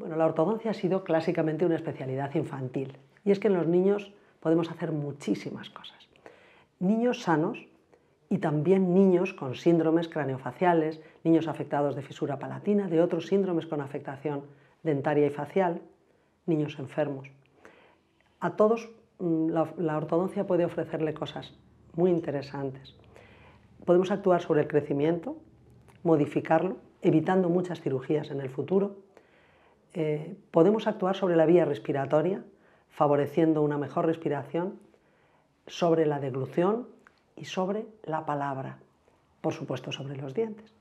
Bueno, la ortodoncia ha sido clásicamente una especialidad infantil y es que en los niños podemos hacer muchísimas cosas. Niños sanos y también niños con síndromes craneofaciales, niños afectados de fisura palatina, de otros síndromes con afectación dentaria y facial, niños enfermos. A todos mm, la, la ortodoncia puede ofrecerle cosas muy interesantes. Podemos actuar sobre el crecimiento, modificarlo, evitando muchas cirugías en el futuro, eh, podemos actuar sobre la vía respiratoria, favoreciendo una mejor respiración, sobre la deglución y sobre la palabra, por supuesto sobre los dientes.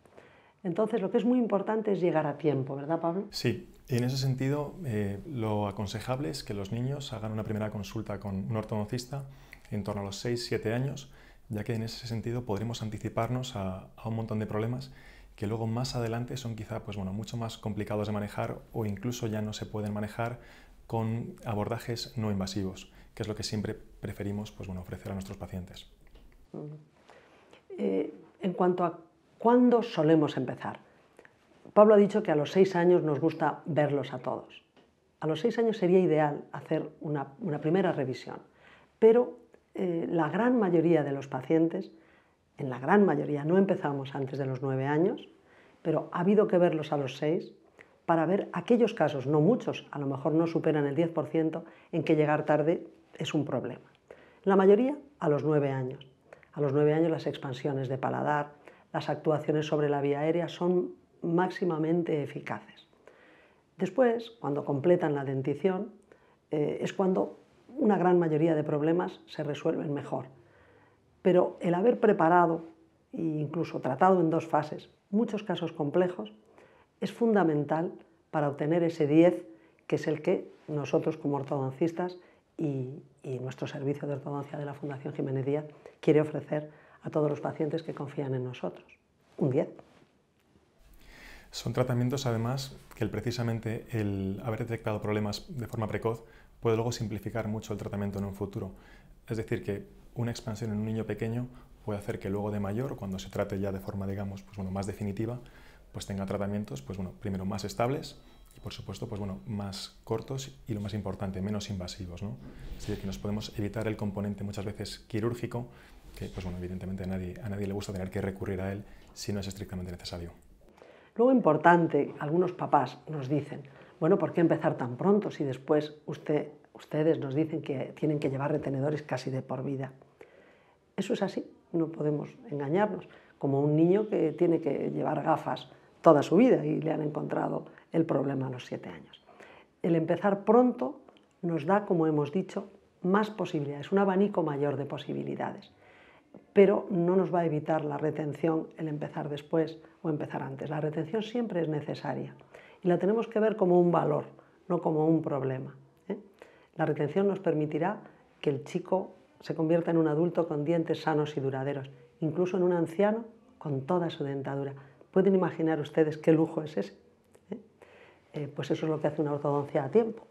Entonces, lo que es muy importante es llegar a tiempo, ¿verdad, Pablo? Sí, y en ese sentido, eh, lo aconsejable es que los niños hagan una primera consulta con un ortodoncista en torno a los 6-7 años, ya que en ese sentido podremos anticiparnos a un montón de problemas que luego más adelante son quizá pues, bueno, mucho más complicados de manejar o incluso ya no se pueden manejar con abordajes no invasivos, que es lo que siempre preferimos pues, bueno, ofrecer a nuestros pacientes. Mm. Eh, en cuanto a cuándo solemos empezar, Pablo ha dicho que a los seis años nos gusta verlos a todos. A los seis años sería ideal hacer una, primera revisión, pero eh, la gran mayoría de los pacientes en la gran mayoría no empezamos antes de los nueve años, pero ha habido que verlos a los seis para ver aquellos casos, no muchos, a lo mejor no superan el 10%, en que llegar tarde es un problema. La mayoría a los nueve años. A los nueve años las expansiones de paladar, las actuaciones sobre la vía aérea son máximamente eficaces. Después, cuando completan la dentición, eh, es cuando una gran mayoría de problemas se resuelven mejor. Pero el haber preparado e incluso tratado en dos fases muchos casos complejos es fundamental para obtener ese 10 que es el que nosotros como ortodoncistas y, nuestro servicio de ortodoncia de la Fundación Jiménez Díaz quiere ofrecer a todos los pacientes que confían en nosotros. Un 10. Son tratamientos además que precisamente el haber detectado problemas de forma precoz puede luego simplificar mucho el tratamiento en un futuro. Es decir, que una expansión en un niño pequeño puede hacer que luego de mayor, cuando se trate ya de forma, digamos, pues bueno, más definitiva, pues tenga tratamientos, pues bueno, primero más estables y por supuesto, pues bueno, más cortos y lo más importante, menos invasivos, ¿no? Es decir, que nos podemos evitar el componente muchas veces quirúrgico, que pues bueno, evidentemente a nadie, a nadie le gusta tener que recurrir a él si no es estrictamente necesario. Luego importante, algunos papás nos dicen, bueno, ¿por qué empezar tan pronto si después usted ustedes nos dicen que tienen que llevar retenedores casi de por vida. Eso es así, no podemos engañarnos, como un niño que tiene que llevar gafas toda su vida y le han encontrado el problema a los siete años. El empezar pronto nos da, como hemos dicho, más posibilidades, un abanico mayor de posibilidades, pero no nos va a evitar la retención el empezar después o empezar antes. La retención siempre es necesaria y la tenemos que ver como un valor, no como un problema. La retención nos permitirá que el chico se convierta en un adulto con dientes sanos y duraderos, incluso en un anciano con toda su dentadura. ¿Pueden imaginar ustedes qué lujo es ese? ¿Eh? Eh, pues eso es lo que hace una ortodoncia a tiempo.